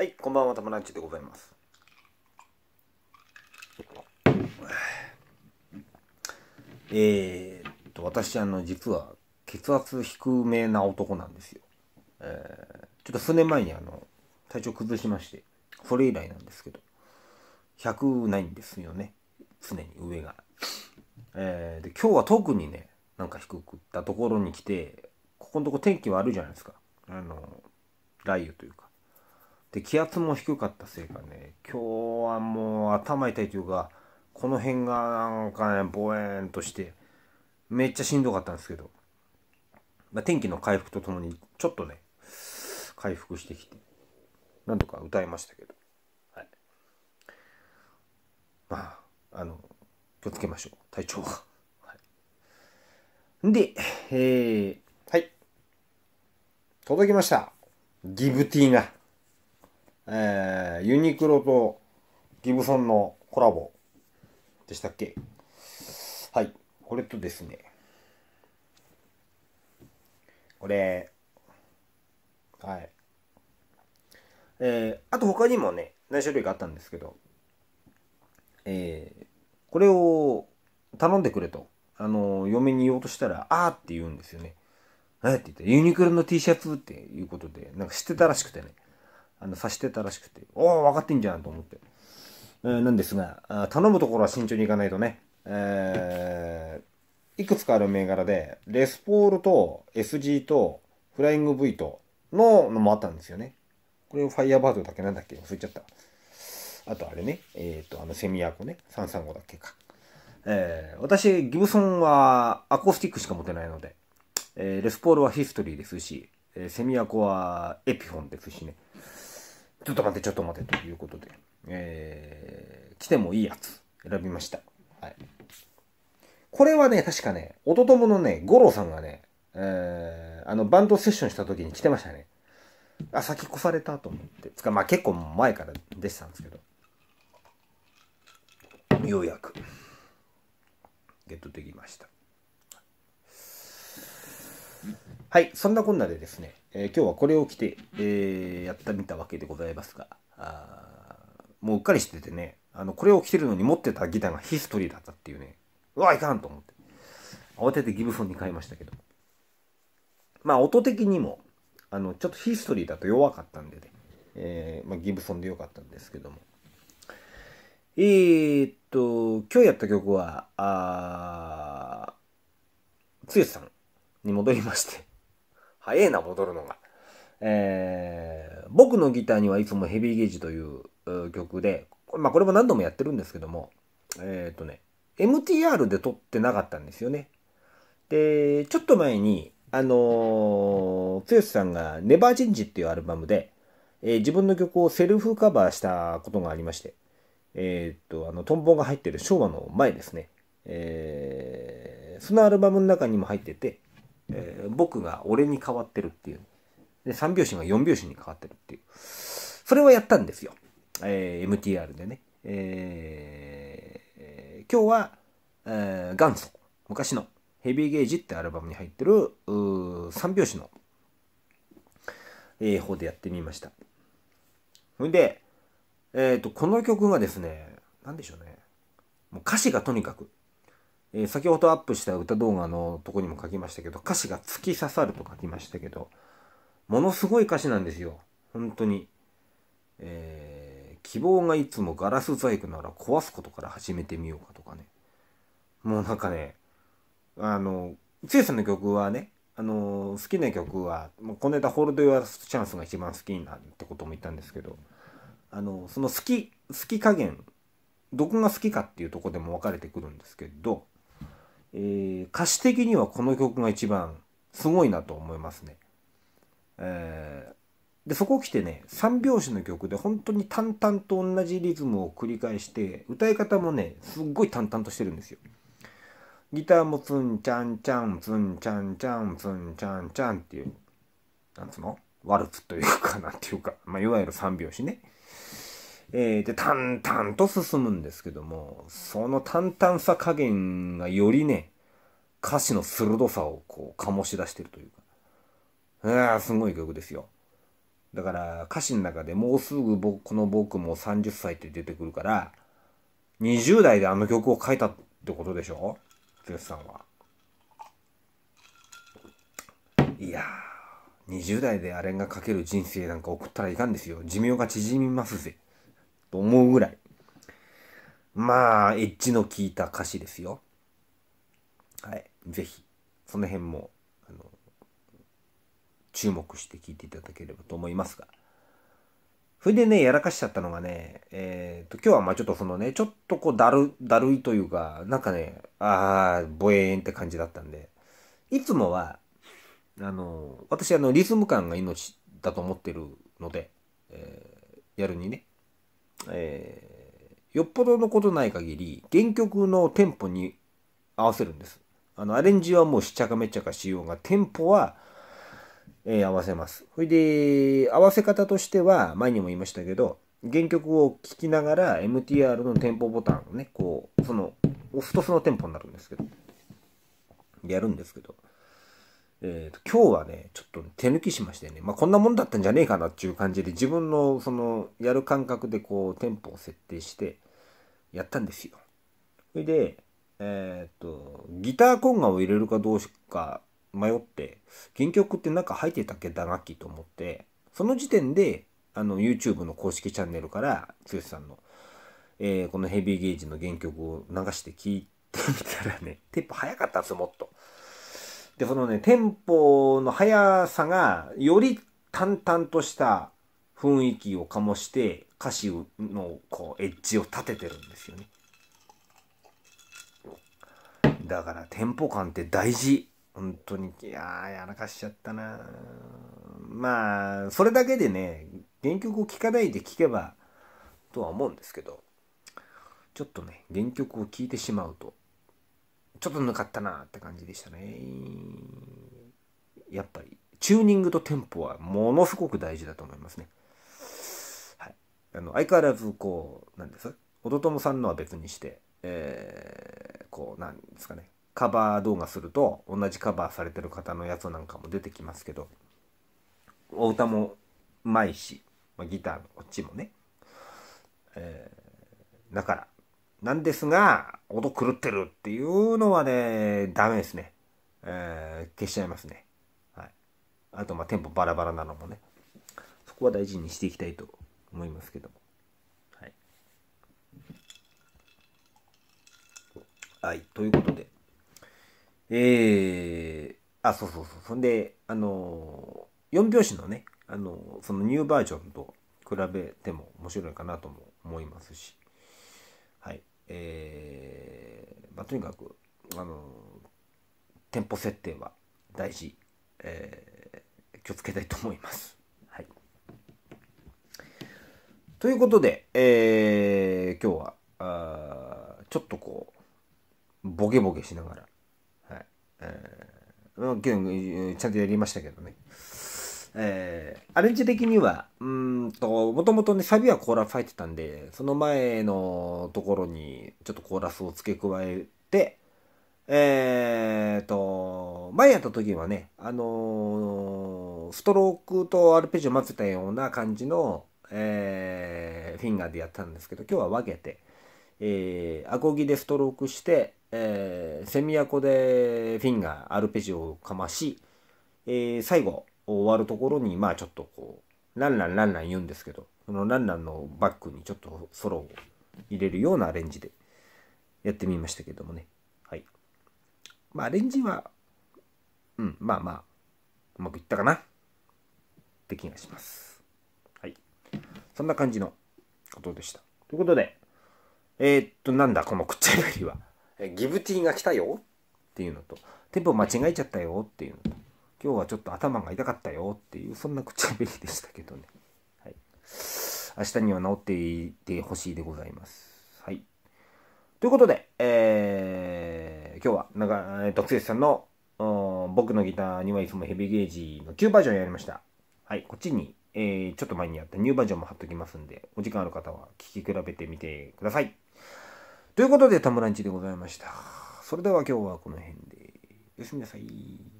はい、こんばんは、たまらんちでございます。えー、っと、私、あの、実は、血圧低めな男なんですよ。えー、ちょっと数年前に、あの、体調崩しまして、それ以来なんですけど、100ないんですよね。常に上が。えー、で、今日は特にね、なんか低くったところに来て、ここのとこ天気悪いじゃないですか。あの、雷雨というか。で、気圧も低かったせいかね、今日はもう頭痛いというか、この辺がなんかね、ぼえんとして、めっちゃしんどかったんですけど、まあ、天気の回復とともに、ちょっとね、回復してきて、何度とか歌いましたけど、はい。まあ、あの、気をつけましょう、体調は。い、で、えー、はい。届きました。ギブティーが。えー、ユニクロとギブソンのコラボでしたっけはい。これとですね、これ、はい。えー、あと他にもね、何種類かあったんですけど、えー、これを頼んでくれと、あの、嫁に言おうとしたら、あーって言うんですよね。何って言って、ユニクロの T シャツっていうことで、なんか知ってたらしくてね。あの察してたらしくて、おお、分かってんじゃんと思って。えー、なんですが、頼むところは慎重にいかないとね、えー、いくつかある銘柄で、レスポールと SG とフライング V とののもあったんですよね。これファイヤーバードだけなんだっけ忘れちゃった。あとあれね、えっ、ー、と、あのセミアコね、335だっけか。えー、私、ギブソンはアコースティックしか持てないので、えー、レスポールはヒストリーですし、えー、セミアコはエピフォンですしね。ちょっと待って、ちょっと待って、ということで、えー、来てもいいやつ、選びました。はい。これはね、確かね、おととものね、五郎さんがね、えー、あの、バンドセッションした時に来てましたね。あ、先越されたと思って。つか、まあ結構前からでしたんですけど。ようやく、ゲットできました。はい、そんなこんなでですね、えー、今日はこれを着て、えー、やってみたわけでございますが、あもううっかりしててね、あの、これを着てるのに持ってたギターがヒストリーだったっていうね、うわ、いかんと思って。慌ててギブソンに変えましたけど。まあ、音的にも、あの、ちょっとヒストリーだと弱かったんでね、えー、まあ、ギブソンでよかったんですけども。えー、っと、今日やった曲は、あつゆさんに戻りまして早えな、戻るのが。えー、僕のギターにはいつもヘビーゲージという曲で、まあこれも何度もやってるんですけども、えっ、ー、とね、MTR で撮ってなかったんですよね。で、ちょっと前に、あのー、剛さんがネバー e ェンジっていうアルバムで、えー、自分の曲をセルフカバーしたことがありまして、えー、っと、あの、トンボが入ってる昭和の前ですね。えー、そのアルバムの中にも入ってて、えー、僕が俺に変わってるっていう、で、3拍子が4拍子に変わってるっていう。それはやったんですよ。えー、MTR でね。えー、今日は、えー、元祖、昔のヘビーゲージってアルバムに入ってる、3拍子の、英法でやってみました。ほんで、えっ、ー、と、この曲がですね、なんでしょうね。もう歌詞がとにかくえー、先ほどアップした歌動画のとこにも書きましたけど、歌詞が突き刺さると書きましたけど、ものすごい歌詞なんですよ。本当に。えー、希望がいつもガラス細工なら壊すことから始めてみようかとかね。もうなんかね、あの、つゆさんの曲はね、あの好きな曲は、もうこの間、ホールド・ヨア・チャンスが一番好きなってことも言ったんですけど、あのその好き、好き加減、どこが好きかっていうとこでも分かれてくるんですけど、えー、歌詞的にはこの曲が一番すごいなと思いますね。えー、でそこ来てね3拍子の曲で本当に淡々と同じリズムを繰り返して歌い方もねすっごい淡々としてるんですよ。ギターもツンチャンチャンツンチャンチャンツンチャンチャンっていうなんつうのワルツというかなんていうか、まあ、いわゆる3拍子ね。えー、で、淡々と進むんですけども、その淡々さ加減がよりね、歌詞の鋭さをこう醸し出してるというか、ああ、すごい曲ですよ。だから歌詞の中でもうすぐ僕、この僕も30歳って出てくるから、20代であの曲を書いたってことでしょ剛さんは。いやー、20代であれが書ける人生なんか送ったらいかんですよ。寿命が縮みますぜ。と思うぐらい。まあ、エッジの効いた歌詞ですよ。はい。ぜひ、その辺も、あの、注目して聴いていただければと思いますが。それでね、やらかしちゃったのがね、えっ、と、今日はまあちょっとそのね、ちょっとこうだる、だるいというか、なんかね、あー、ぼえーんって感じだったんで、いつもは、あの、私あの、リズム感が命だと思ってるので、えー、やるにね、えー、よっぽどのことない限り、原曲のテンポに合わせるんです。あの、アレンジはもうしちゃかめっちゃかしようが、テンポは、えー、合わせます。それで、合わせ方としては、前にも言いましたけど、原曲を聴きながら MTR のテンポボタンをね、こう、その、押すとそのテンポになるんですけど、やるんですけど、えーと、今日はねちょっと手抜きしましてね、まあ、こんなもんだったんじゃねえかなっていう感じで自分のそのやる感覚でこうテンポを設定してやったんですよ。それで、えっ、とギターコンガを入れるかどうか迷って原曲ってなんか入ってたっけ打楽器と思ってその時点であの YouTube の公式チャンネルから剛さんの、えー、このヘビーゲージの原曲を流して聴いてみたらねテンポ早かったんですよもっと。で、そのね、テンポの速さが、より淡々とした雰囲気を醸して、歌詞のこうエッジを立ててるんですよね。だからテンポ感って大事。本当に、いやー、やらかしちゃったなまあ、それだけでね、原曲を聴かないで聴けば、とは思うんですけど、ちょっとね、原曲を聴いてしまうと、ちょっと抜かったなって感じでしたね。やっぱり、チューニングとテンポはものすごく大事だと思いますね。はい。あの、相変わらず、こう、なんですおとともさんのは別にして、えー、こう、なんですかね。カバー動画すると、同じカバーされてる方のやつなんかも出てきますけど、お歌もうまいし、まあ、ギターのこっちもね。えー、だから、なんですが、音狂ってるっていうのはね、ダメですね。えー、消しちゃいますね。はい。あと、まあ、テンポバラバラなのもね。そこは大事にしていきたいと思いますけども。はい。はい、ということで。えー、あ、そうそうそう。そんで、あのー、4拍子のね、あのー、そのニューバージョンと比べても面白いかなとも思いますし。とにかくあの店舗設定は大事、えー、気をつけたいと思います。はい、ということで、えー、今日はあちょっとこうボケボケしながら、はいえー、ちゃんとやりましたけどね。えー、アレンジ的には、うんと、もともとね、サビはコーラス入ってたんで、その前のところに、ちょっとコーラスを付け加え、えーと、前やった時はね、あのー、ストロークとアルペジオ混ぜたような感じの、えー、フィンガーでやったんですけど、今日は分けて、えー、アコギでストロークして、えー、セミアコでフィンガー、アルペジオをかまし、えー、最後終わるところに、まあちょっとこう、ランランランラン言うんですけど、そのランランのバックにちょっとソロを入れるようなアレンジでやってみましたけどもね。はい。まあ、アレンジは、うん、まあまあ、うまくいったかなって気がします。はい。そんな感じのことでした。ということで、えー、っと、なんだ、このくっちゃいりは。ギブティーが来たよっていうのと、テンポ間違えちゃったよっていうのと、今日はちょっと頭が痛かったよっていう、そんなくっちゃべりでしたけどね。はい。明日には治っていてほしいでございます。ということで、えー、今日は、なんか、特設さんの、僕のギターにはいつもヘビーゲージの旧バージョンやりました。はい、こっちに、えー、ちょっと前にやったニューバージョンも貼っときますんで、お時間ある方は聴き比べてみてください。ということで、田村んちでございました。それでは今日はこの辺で、おやすみなさい。